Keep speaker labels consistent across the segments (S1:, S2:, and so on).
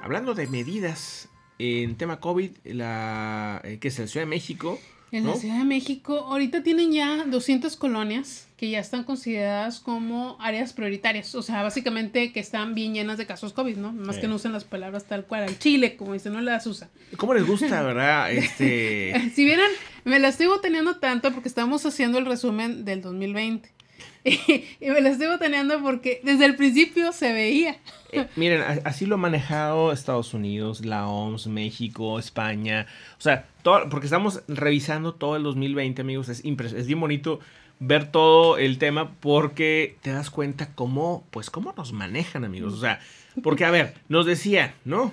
S1: Hablando de medidas en tema COVID, la, eh, que es la Ciudad de México.
S2: En la Ciudad de México, ahorita tienen ya 200 colonias que ya están consideradas como áreas prioritarias. O sea, básicamente que están bien llenas de casos COVID, ¿no? Más que no usan las palabras tal cual. Al Chile, como dicen, no las usa.
S1: ¿Cómo les gusta, verdad? Este...
S2: si vieran, me la estoy teniendo tanto porque estamos haciendo el resumen del 2020. Y, me lo estoy botaneando porque desde el principio se veía.
S1: Eh, miren, así lo ha manejado Estados Unidos, la OMS, México, España. O sea, porque estamos revisando todo el 2020, amigos. Es, es bien bonito ver todo el tema porque te das cuenta cómo, pues, cómo nos manejan, amigos. O sea, porque, a ver, nos decían, ¿no?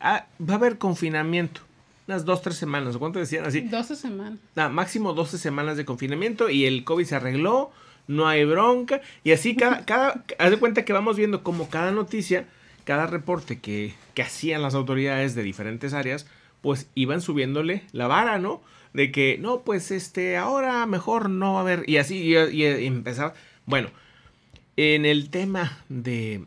S1: Ah, va a haber confinamiento unas dos, tres semanas. ¿Cuánto decían así?
S2: 12 semanas.
S1: Ah, máximo 12 semanas de confinamiento y el COVID se arregló no hay bronca. Y así cada, cada, haz de cuenta que vamos viendo como cada noticia, cada reporte que, hacían las autoridades de diferentes áreas, pues iban subiéndole la vara, ¿no? De que, no, pues este, ahora mejor no va a haber. Y así, y, Bueno, en el tema de,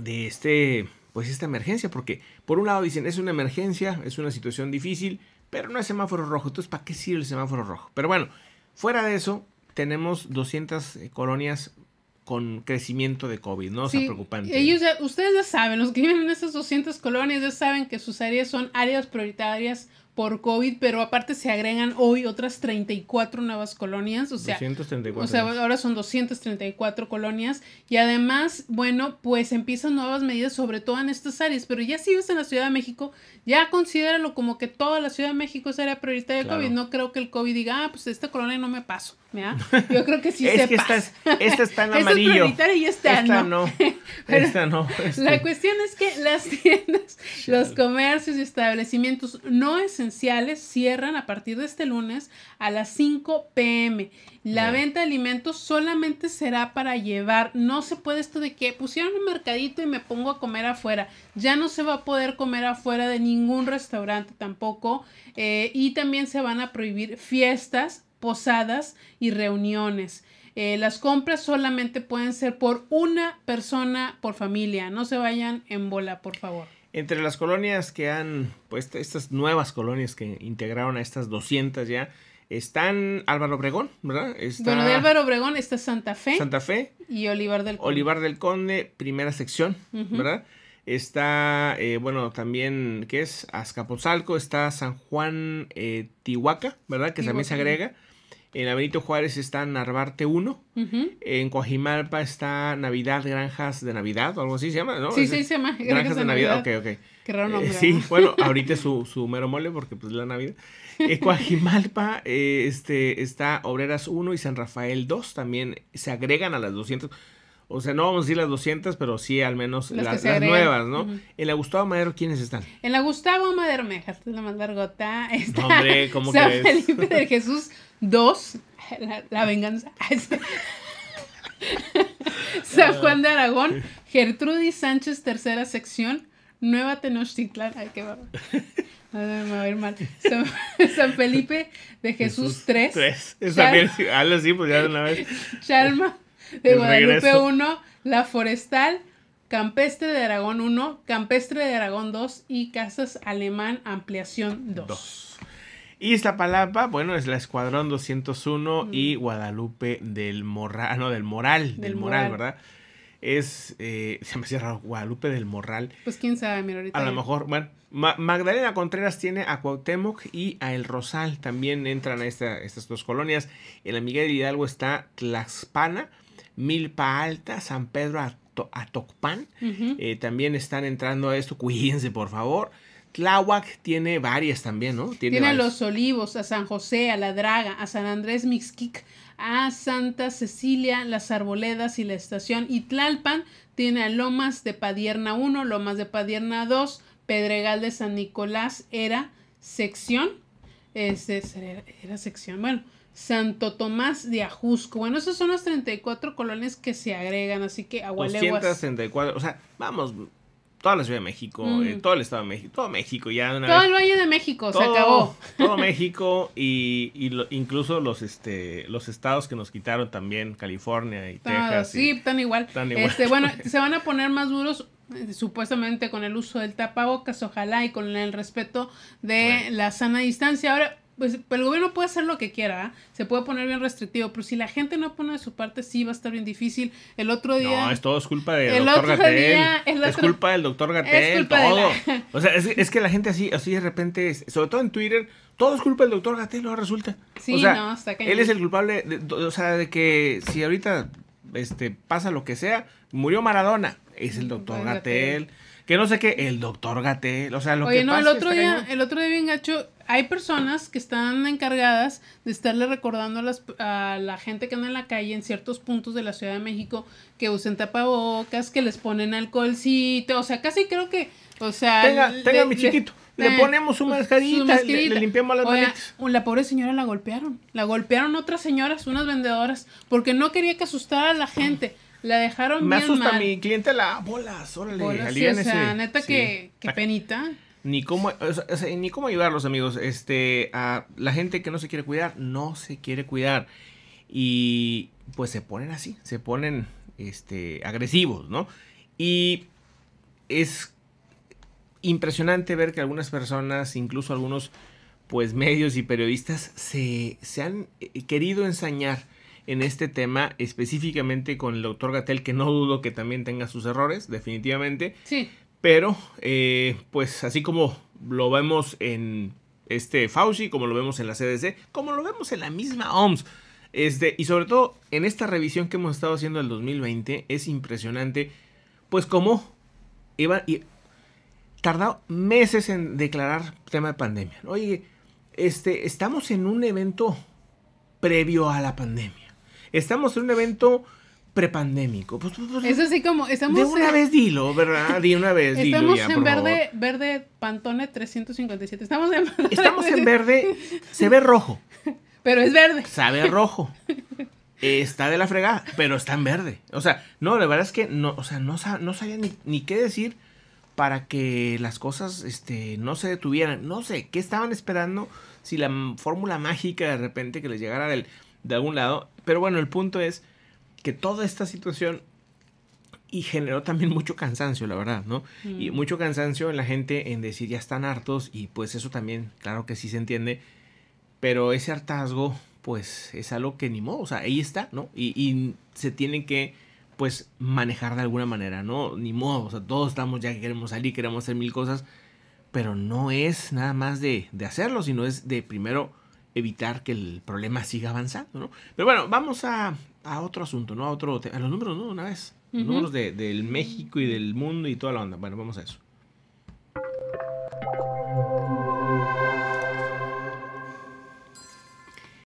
S1: de este, pues esta emergencia, porque por un lado dicen, es una emergencia, es una situación difícil, pero no es semáforo rojo. Entonces, ¿para qué sirve el semáforo rojo? Pero bueno, fuera de eso, tenemos 200 eh, colonias con crecimiento de COVID, ¿no? Sí, sea, preocupante.
S2: Ellos ustedes ya saben, los que viven en esas 200 colonias ya saben que sus áreas son áreas prioritarias por COVID, pero aparte se agregan hoy otras 34 nuevas colonias, o sea, ahora son 234 colonias y además, bueno, pues empiezan nuevas medidas sobre todo en estas áreas, pero ya si ves en la Ciudad de México, ya considéralo como que toda la Ciudad de México Es área prioritaria de COVID, no creo que el COVID diga, ah, pues esta colonia no me paso, ¿ya? Yo creo que sí se pasa. Esta, está en amarillo. prioritaria y esta, no. esta no. La este. cuestión es que las tiendas, los comercios y establecimientos no es en cierran a partir de este lunes a las 5 pm. La venta de alimentos solamente será para llevar. No se puede esto de que pusieron un mercadito y me pongo a comer afuera. Ya no se va a poder comer afuera de ningún restaurante tampoco. Eh, y también se van a prohibir fiestas, posadas y reuniones. Eh, las compras solamente pueden ser por una persona por familia. No se vayan en bola, por favor.
S1: Entre las colonias que han, pues estas nuevas colonias que integraron a estas 200 ya, están Álvaro Obregón, ¿verdad? bueno, de Álvaro
S2: Obregón está Santa Fe. Santa Fe. Y Olivar del Conde. Olivar
S1: del Conde, primera sección, ¿verdad? Está, eh, bueno, también, ¿qué es? Azcapotzalco, está San Juan eh, Tihuaca, ¿verdad? Que también se agrega. En Avenido Juárez está Narvarte 1. En Coajimalpa está Navidad, Granjas de Navidad, o algo así se llama, ¿no? Sí, sí, se llama. Granjas, de, Navidad. ok, ok. Qué raro nombre. Eh, sí, bueno, ahorita es su, su mero mole porque pues la Navidad. En Coajimalpa eh, este, está Obreras 1 y San Rafael 2 también se agregan a las 200. O sea, no vamos a decir las 200, pero sí al menos las, nuevas, ¿no? En la Gustavo Madero, ¿quiénes
S2: están? En la Gustavo Madero, me dejaste la más largota. Está no, Hombre, ¿cómo San Felipe de Jesús Dos, la, venganza. San ah. Juan de Aragón, Gertrudis Sánchez, tercera sección, Nueva Tenochtitlan, ay, qué barba. a ver San, Felipe de Jesús 3. 3. Esa
S1: habla sí, pues ya de una vez.
S2: Chalma de Guadalupe 1, La Forestal, Campestre de Aragón 1, Campestre de Aragón 2 y Casas Alemán Ampliación dos 2.
S1: Palapa bueno, es la Escuadrón 201 y Guadalupe del Morral, no, del Moral, del, Moral, ¿verdad? Es, eh, se me cerrado, Guadalupe del Morral.
S2: Pues quién sabe, mira, ahorita. A lo mejor,
S1: bueno, Magdalena Contreras tiene a Cuauhtémoc y a El Rosal, también entran a esta, estas dos colonias. En la Miguel Hidalgo está Tlaxpana, Milpa Alta, San Pedro Atocpan. Eh, también están entrando a esto, cuídense por favor. Tláhuac tiene varias también, ¿no? Tiene, a Los
S2: Olivos, a San José, a La Draga, a San Andrés Mixquic, a Santa Cecilia, Las Arboledas y la Estación. Y Tlalpan tiene a Lomas de Padierna 1, Lomas de Padierna 2, Pedregal de San Nicolás, Era, Sección. Este, era, Sección, bueno. Santo Tomás de Ajusco. Bueno, esas son las 34 colonias que se agregan, así que agualeguas.
S1: 234, o sea, vamos, toda la Ciudad de México, mm. eh, todo el Estado de México, todo México ya Todo el
S2: Valle de México, se acabó. Todo
S1: México y, incluso los, este, los estados que nos quitaron también, California y ah, Texas. Sí,
S2: tan igual. Este, bueno, se van a poner más duros eh, supuestamente con el uso del tapabocas, ojalá y con el respeto de la sana distancia. Ahora, pues el gobierno puede hacer lo que quiera, se puede poner bien restrictivo, pero si la gente no pone de su parte, sí va a estar bien difícil. El otro día. No, es
S1: todo es culpa del doctor Gatel. Es culpa del doctor Gatel, todo. O sea, es, que la gente así, así de repente, sobre todo en Twitter, todo es culpa del doctor Gatel, ahora resulta. Sí, o sea, no, Él es el culpable, de, o sea, de que si ahorita este, pasa lo que sea, murió Maradona, es el doctor Gatel. Que no sé qué, el doctor Gatel, o sea, lo Oye, que no, el otro día,
S2: el otro día bien gacho, hay personas que están encargadas de estarle recordando a, la gente que anda en la calle en ciertos puntos de la Ciudad de México que usen tapabocas, que les ponen alcoholcito, o sea, casi creo que, o sea... Tenga, tenga mi chiquito. Le, eh, ponemos una mascarita, le, limpiamos las manitas. La pobre señora la golpearon. La golpearon otras señoras, unas vendedoras, porque no quería que asustara a la gente. La dejaron Me asusta
S1: mi cliente la bolas, órale. Bolas, sí, o sea, neta que,
S2: que penita
S1: ni cómo, ni cómo ayudarlos, amigos. Este, a la gente que no se quiere cuidar, no se quiere cuidar. Y pues se ponen así, se ponen este, agresivos, ¿no? Y es impresionante ver que algunas personas, incluso algunos pues medios y periodistas se, se han eh, querido ensañar en este tema específicamente con el doctor Gatel, que no dudo que también tenga sus errores, definitivamente. Sí. Pero, eh, pues así como lo vemos en este Fauci, como lo vemos en la CDC, como lo vemos en la misma OMS, este, y sobre todo en esta revisión que hemos estado haciendo del 2020, es impresionante, pues como iba, y tardado meses en declarar tema de pandemia. Oye, este, estamos en un evento previo a la pandemia. Estamos en un evento prepandémico.
S2: Eso pues, pues, pues, así como, estamos... De una vez
S1: dilo, ¿verdad? De una vez estamos dilo Estamos en verde,
S2: verde Pantone 357. Estamos en verde. Estamos en verde,
S1: se ve rojo.
S2: Pero es verde.
S1: Sabe a rojo. Está de la fregada, pero está en verde. O sea, no, la verdad es que no, o sea, no, sabía ni, ni qué decir para que las cosas este, no se detuvieran. No sé, ¿qué estaban esperando? Si la fórmula mágica de repente que les llegara del, de algún lado. Pero bueno, el punto es que toda esta situación y generó también mucho cansancio, la verdad, ¿no? Y mm. mucho cansancio en la gente en decir ya están hartos y pues eso también, claro que sí se entiende, pero ese hartazgo pues es algo que ni modo, o sea, ahí está, ¿no? Y, se tiene que pues manejar de alguna manera, ¿no? Ni modo, o sea, todos estamos ya que queremos salir, queremos hacer mil cosas, pero no es nada más de, de hacerlo, sino es de primero evitar que el problema siga avanzando, ¿no? Pero bueno, vamos a, otro asunto, ¿no? A, otro, a los números, ¿no? Una vez. Los números de, del México y del mundo y toda la onda. Bueno, vamos a eso.